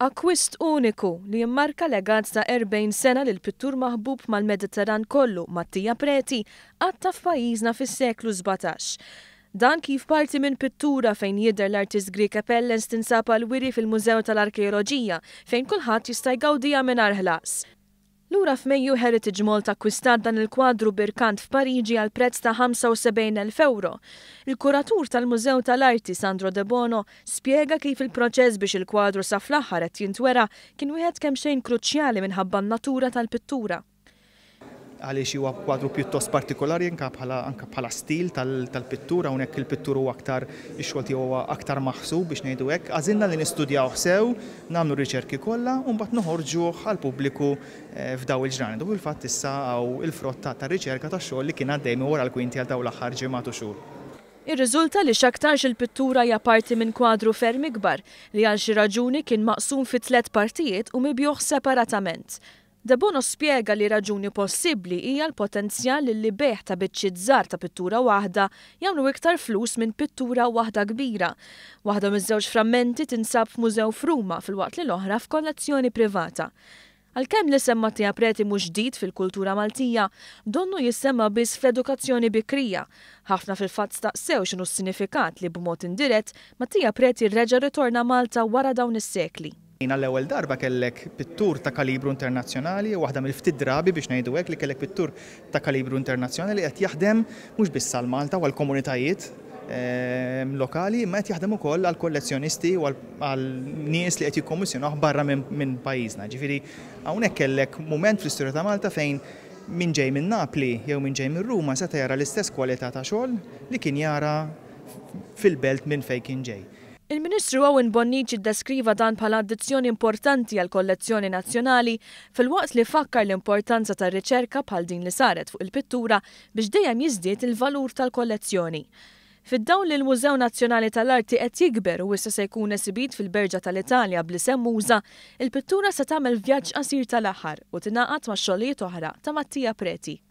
Akwist uniku li jimmarka legat ta' 40 sena lil pittur maħbub mal-Mediterran kollu Mattija Preti għatta f'pajjiżna fis-seklu 17. Dan kif parti minn pittura fejn jidher l-artist Grek Appellens tinsab għal wiri fil-Mużew tal arkeologija fejn kulħadd jista' jgawdija mingħajr arħlas. Lura f'Mejju Heritage Mall ta' dan il-kwadru birkant f'Pariġi għal prezz ta' 75.000 euro. Il-kuratur tal-Mużew tal-Arti Sandro De Bono spiega kif il-proċess biex il-kwadru sa' fl-aħħar qed jintwera kien wieħed kemm xejn kruċjali minħabba n-natura tal-pittura għaliex huwa kwadru pjuttost partikolari anka bħala bħala stil tal-pittura hawnhekk il pittura huwa aktar ix-xogħol tiegħu aktar maħsub biex ngħidu hekk. Għażilna li nistudjaw sew, nagħmlu riċerki kollha u mbagħad noħorġu għal pubbliku eh, f'daw il ġrani U il-fatt issa għaw il frotta ta' riċerka ta' xogħol li kien għaddejmi wara l-kwinti għal daw l-aħħar ġimgħat u xhur. Ir-riżulta li xaktarx il-pittura hija parti minn kwadru ferm ikbar li għal xi raġuni kien maqsum fi tliet partijiet u mibjuħ separatament. Debono spiega li raġuni possibbli hija l-potenzjal li beħ ta' biċċiet żgħar ta' pittura waħda jagħmlu iktar flus minn pittura waħda kbira. Waħda miż-żewġ frammenti tinsab f'Mużew Fruma fil-waqt li l-oħra f'kollezzjoni privata. Għalkemm li semma tija preti mhux fil-kultura Maltija, donnu jissemma biss fl-edukazzjoni bikrija. Ħafna fil-fatt staqsew x'inhu s-sinifikat li b'mod indirett ma tija preti reġa' ritorna Malta wara dawn is-sekli. Jina l-ewwel darba kellek pittur ta' kalibru internazzjonali, waħda mill-ftit drabi biex ngħidu hekk li kellek pittur ta' kalibru internazzjonali qed jaħdem mhux biss għal Malta u għal komunitajiet ehm, lokali ma qed jaħdem ukoll għal kollezzjonisti u għal nies li qed jikkommissjonaw barra minn pajjiżna. Ġifiri, hawnhekk kellek mument fl-istorja ta' Malta fejn minn ġej minn Napli jew minn ġej minn Ruma seta jara l-istess kwalità ta' xogħol li kien jara fil-belt minn fejn kien ġej. Il-Ministru Owen Bonnici deskriva dan pala addizzjoni importanti għal kollezzjoni nazzjonali fil-waqt li fakkar l-importanza tar riċerka bħal din li saret fuq il-pittura biex dejjem jiżdied il-valur tal-kollezzjoni. Fid-dawn li l-Mużew Nazzjonali tal-Arti qed jikber u issa se jkun esibit fil-Berġa tal-Italja bli Muża, il-pittura se tagħmel vjaġġ qasir tal-aħħar u tingħaqad ma' xogħlijiet oħra ta' Mattija Preti.